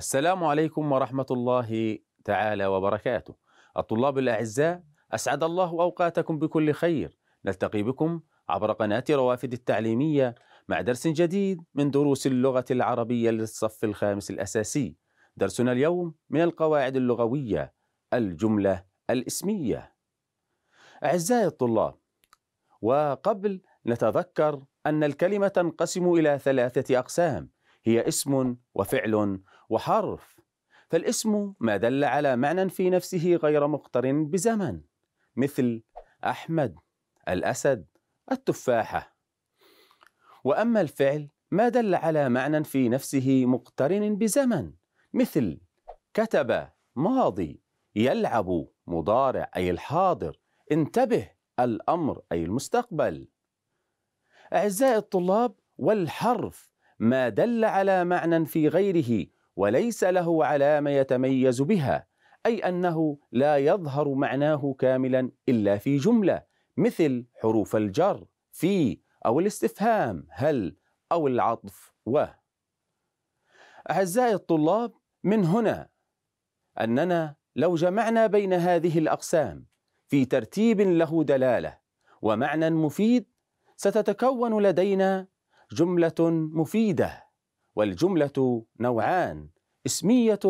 السلام عليكم ورحمة الله تعالى وبركاته. الطلاب الأعزاء أسعد الله أوقاتكم بكل خير. نلتقي بكم عبر قناة روافد التعليمية مع درس جديد من دروس اللغة العربية للصف الخامس الأساسي. درسنا اليوم من القواعد اللغوية الجملة الاسمية. أعزائي الطلاب، وقبل نتذكر أن الكلمة تنقسم إلى ثلاثة أقسام هي اسم وفعل وحرف فالاسم ما دل على معنى في نفسه غير مقترن بزمن مثل أحمد الأسد التفاحة وأما الفعل ما دل على معنى في نفسه مقترن بزمن مثل كتب ماضي يلعب مضارع أي الحاضر انتبه الأمر أي المستقبل أعزائي الطلاب والحرف ما دل على معنى في غيره وليس له علامه يتميز بها اي انه لا يظهر معناه كاملا الا في جمله مثل حروف الجر في او الاستفهام هل او العطف و اعزائي الطلاب من هنا اننا لو جمعنا بين هذه الاقسام في ترتيب له دلاله ومعنى مفيد ستتكون لدينا جمله مفيده والجملة نوعان اسمية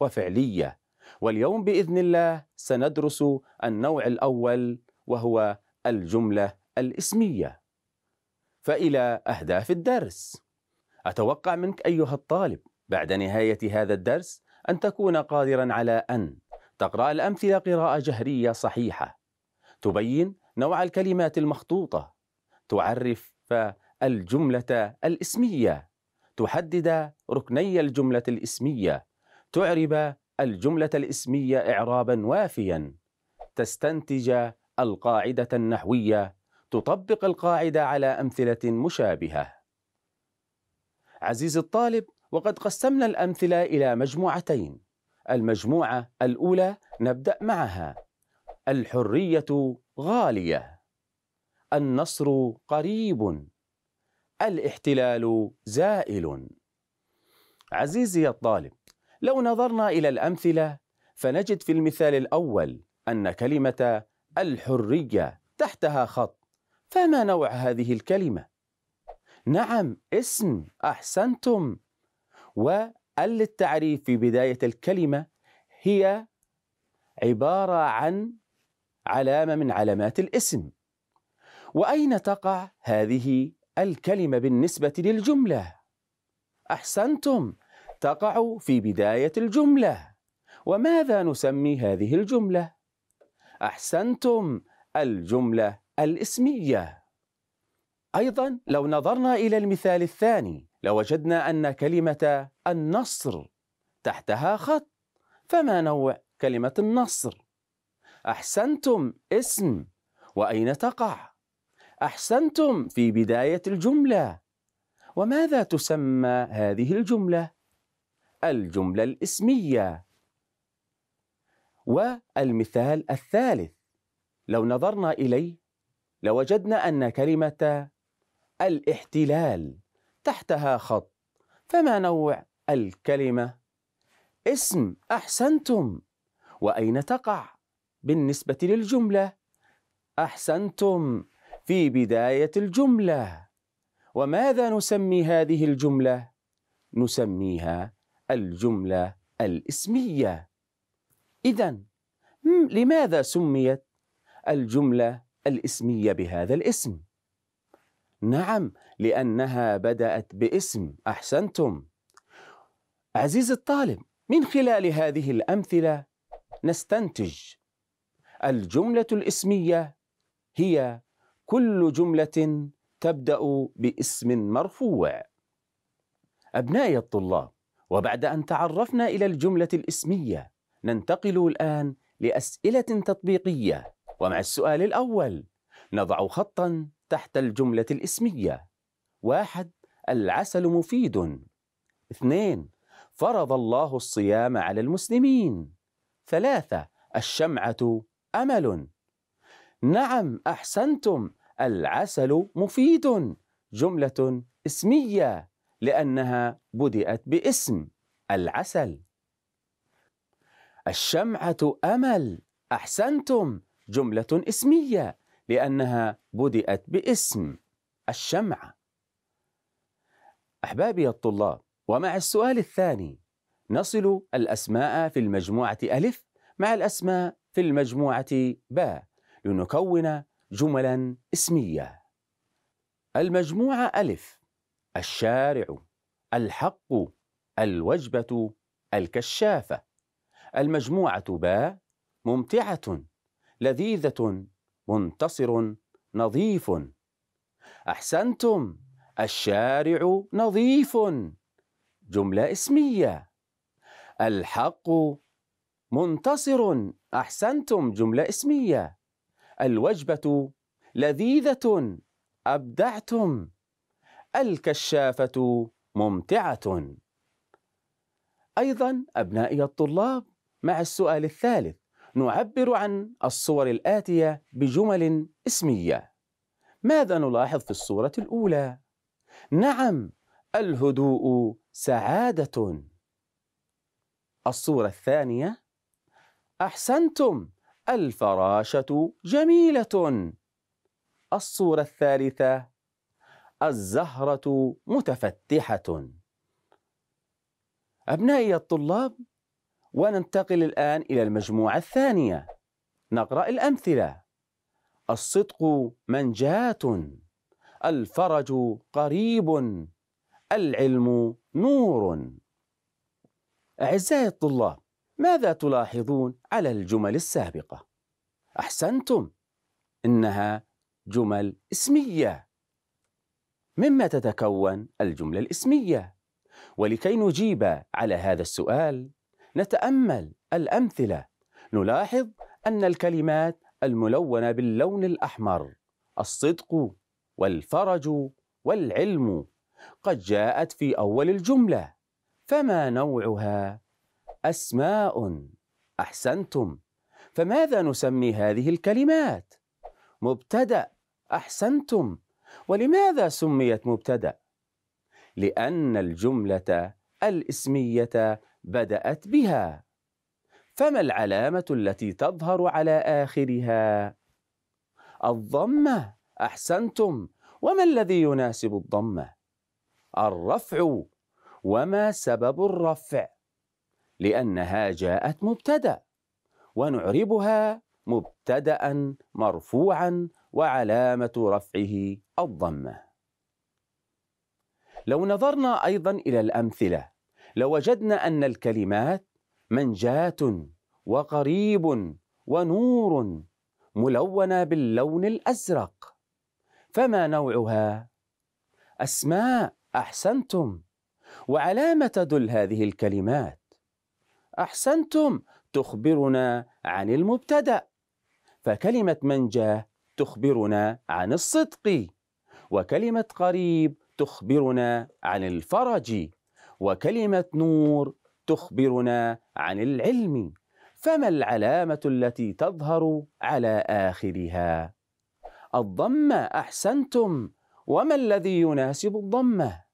وفعلية واليوم بإذن الله سندرس النوع الأول وهو الجملة الاسمية فإلى أهداف الدرس أتوقع منك أيها الطالب بعد نهاية هذا الدرس أن تكون قادرا على أن تقرأ الأمثلة قراءة جهرية صحيحة تبين نوع الكلمات المخطوطة تعرف الجملة الاسمية تحدد ركني الجملة الإسمية تعرب الجملة الإسمية إعرابا وافيا تستنتج القاعدة النحوية تطبق القاعدة على أمثلة مشابهة عزيزي الطالب وقد قسمنا الأمثلة إلى مجموعتين المجموعة الأولى نبدأ معها الحرية غالية النصر قريب الاحتلال زائل عزيزي الطالب لو نظرنا الى الامثله فنجد في المثال الاول ان كلمه الحريه تحتها خط فما نوع هذه الكلمه نعم اسم احسنتم وال التعريف في بدايه الكلمه هي عباره عن علامه من علامات الاسم واين تقع هذه الكلمة بالنسبة للجملة أحسنتم تقع في بداية الجملة وماذا نسمي هذه الجملة؟ أحسنتم الجملة الإسمية أيضا لو نظرنا إلى المثال الثاني لوجدنا أن كلمة النصر تحتها خط فما نوع كلمة النصر؟ أحسنتم اسم وأين تقع؟ احسنتم في بدايه الجمله وماذا تسمى هذه الجمله الجمله الاسميه والمثال الثالث لو نظرنا اليه لوجدنا ان كلمه الاحتلال تحتها خط فما نوع الكلمه اسم احسنتم واين تقع بالنسبه للجمله احسنتم في بداية الجملة وماذا نسمي هذه الجملة؟ نسميها الجملة الاسمية إذا لماذا سميت الجملة الاسمية بهذا الاسم؟ نعم لأنها بدأت باسم أحسنتم عزيزي الطالب من خلال هذه الأمثلة نستنتج الجملة الاسمية هي كل جملة تبدأ باسم مرفوع أبنائي الطلاب وبعد أن تعرفنا إلى الجملة الإسمية ننتقل الآن لأسئلة تطبيقية ومع السؤال الأول نضع خطا تحت الجملة الإسمية واحد العسل مفيد اثنين فرض الله الصيام على المسلمين ثلاثة الشمعة أمل نعم أحسنتم العسل مفيد جملة اسمية لأنها بدأت باسم العسل الشمعة أمل أحسنتم جملة اسمية لأنها بدأت باسم الشمعة أحبابي الطلاب ومع السؤال الثاني نصل الأسماء في المجموعة ألف مع الأسماء في المجموعة باء لنكون جملا اسمية المجموعة ألف الشارع الحق الوجبة الكشافة المجموعة باء ممتعة لذيذة منتصر نظيف أحسنتم الشارع نظيف جملة اسمية الحق منتصر أحسنتم جملة اسمية الوجبة لذيذة أبدعتم الكشافة ممتعة أيضا أبنائي الطلاب مع السؤال الثالث نعبر عن الصور الآتية بجمل اسمية ماذا نلاحظ في الصورة الأولى؟ نعم الهدوء سعادة الصورة الثانية أحسنتم الفراشة جميلة الصورة الثالثة الزهرة متفتحة أبنائي الطلاب وننتقل الآن إلى المجموعة الثانية نقرأ الأمثلة الصدق منجاة الفرج قريب العلم نور أعزائي الطلاب ماذا تلاحظون على الجمل السابقة؟ أحسنتم، إنها جمل اسمية. مما تتكون الجملة الاسمية؟ ولكي نجيب على هذا السؤال، نتأمل الأمثلة، نلاحظ أن الكلمات الملونة باللون الأحمر الصدق والفرج والعلم قد جاءت في أول الجملة، فما نوعها؟ أسماء أحسنتم فماذا نسمي هذه الكلمات؟ مبتدأ أحسنتم ولماذا سميت مبتدأ؟ لأن الجملة الإسمية بدأت بها فما العلامة التي تظهر على آخرها؟ الضمة أحسنتم وما الذي يناسب الضمة؟ الرفع وما سبب الرفع؟ لأنها جاءت مبتدأ ونعربها مبتدأ مرفوعا وعلامة رفعه الضمة. لو نظرنا أيضا إلى الأمثلة لوجدنا أن الكلمات منجاة وقريب ونور ملونة باللون الأزرق فما نوعها؟ أسماء أحسنتم وعلامة تدل هذه الكلمات أحسنتم تخبرنا عن المبتدأ فكلمة منجا تخبرنا عن الصدق وكلمة قريب تخبرنا عن الفرج وكلمة نور تخبرنا عن العلم فما العلامة التي تظهر على آخرها؟ الضمة أحسنتم وما الذي يناسب الضمة؟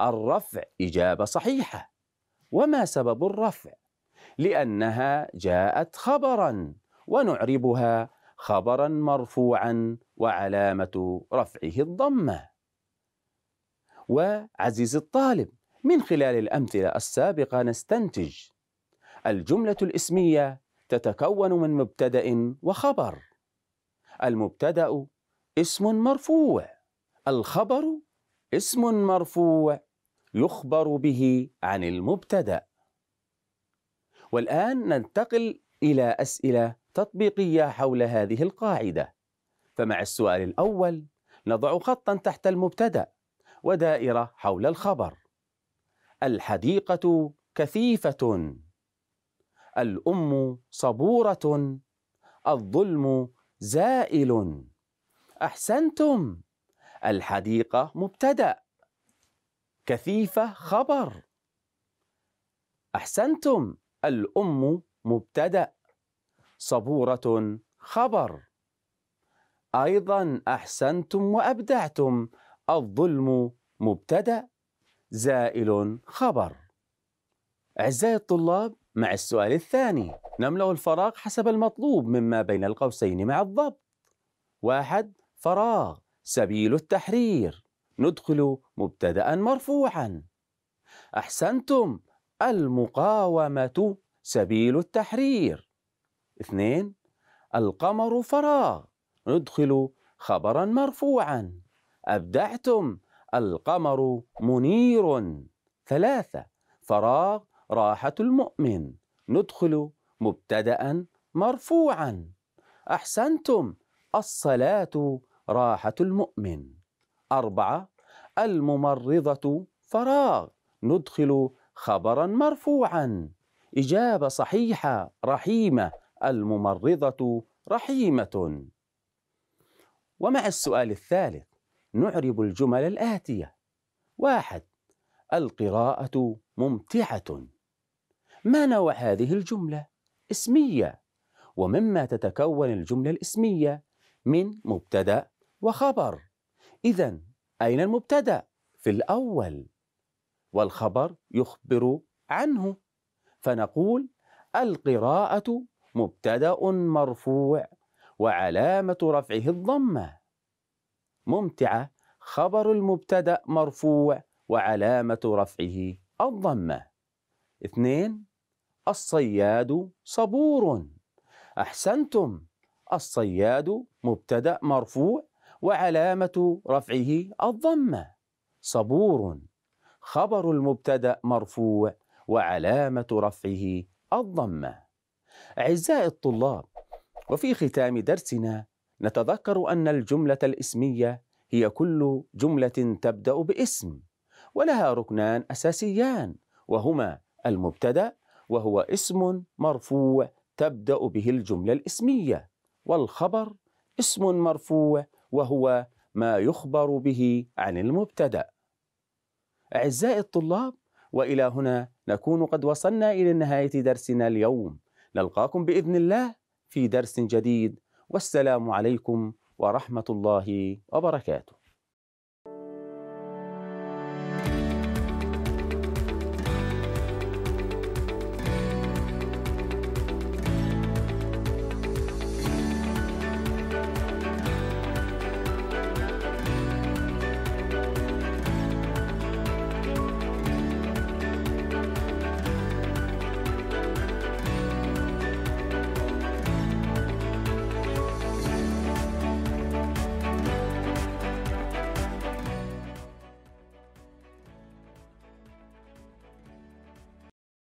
الرفع إجابة صحيحة وما سبب الرفع لانها جاءت خبرا ونعربها خبرا مرفوعا وعلامه رفعه الضمه وعزيز الطالب من خلال الامثله السابقه نستنتج الجمله الاسميه تتكون من مبتدا وخبر المبتدا اسم مرفوع الخبر اسم مرفوع يخبر به عن المبتدأ والآن ننتقل إلى أسئلة تطبيقية حول هذه القاعدة فمع السؤال الأول نضع خطا تحت المبتدأ ودائرة حول الخبر الحديقة كثيفة الأم صبورة الظلم زائل أحسنتم الحديقة مبتدأ كثيفة خبر أحسنتم الأم مبتدأ صبورة خبر أيضا أحسنتم وأبدعتم الظلم مبتدأ زائل خبر أعزائي الطلاب مع السؤال الثاني نملأ الفراغ حسب المطلوب مما بين القوسين مع الضبط واحد فراغ سبيل التحرير ندخل مبتدا مرفوعا احسنتم المقاومه سبيل التحرير اثنين القمر فراغ ندخل خبرا مرفوعا ابدعتم القمر منير ثلاثه فراغ راحه المؤمن ندخل مبتدا مرفوعا احسنتم الصلاه راحه المؤمن أربعة الممرضة فراغ ندخل خبرا مرفوعا إجابة صحيحة رحيمة الممرضة رحيمة ومع السؤال الثالث نعرب الجمل الآتية واحد القراءة ممتعة ما نوع هذه الجملة؟ اسمية ومما تتكون الجملة الاسمية من مبتدأ وخبر إذا أين المبتدأ؟ في الأول والخبر يخبر عنه فنقول القراءة مبتدأ مرفوع وعلامة رفعه الضمة ممتعة خبر المبتدأ مرفوع وعلامة رفعه الضمة اثنين الصياد صبور أحسنتم الصياد مبتدأ مرفوع وعلامة رفعه الضمة صبور خبر المبتدأ مرفوع وعلامة رفعه الضمة أعزائي الطلاب وفي ختام درسنا نتذكر أن الجملة الإسمية هي كل جملة تبدأ باسم ولها ركنان أساسيان وهما المبتدأ وهو اسم مرفوع تبدأ به الجملة الإسمية والخبر اسم مرفوع وهو ما يخبر به عن المبتدأ. أعزائي الطلاب، وإلى هنا نكون قد وصلنا إلى نهاية درسنا اليوم. نلقاكم بإذن الله في درس جديد والسلام عليكم ورحمة الله وبركاته.